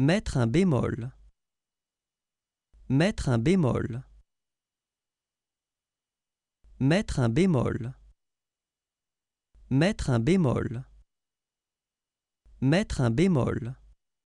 Mettre un bémol. Mettre un bémol. Mettre un bémol. Mettre un bémol. Mettre un bémol.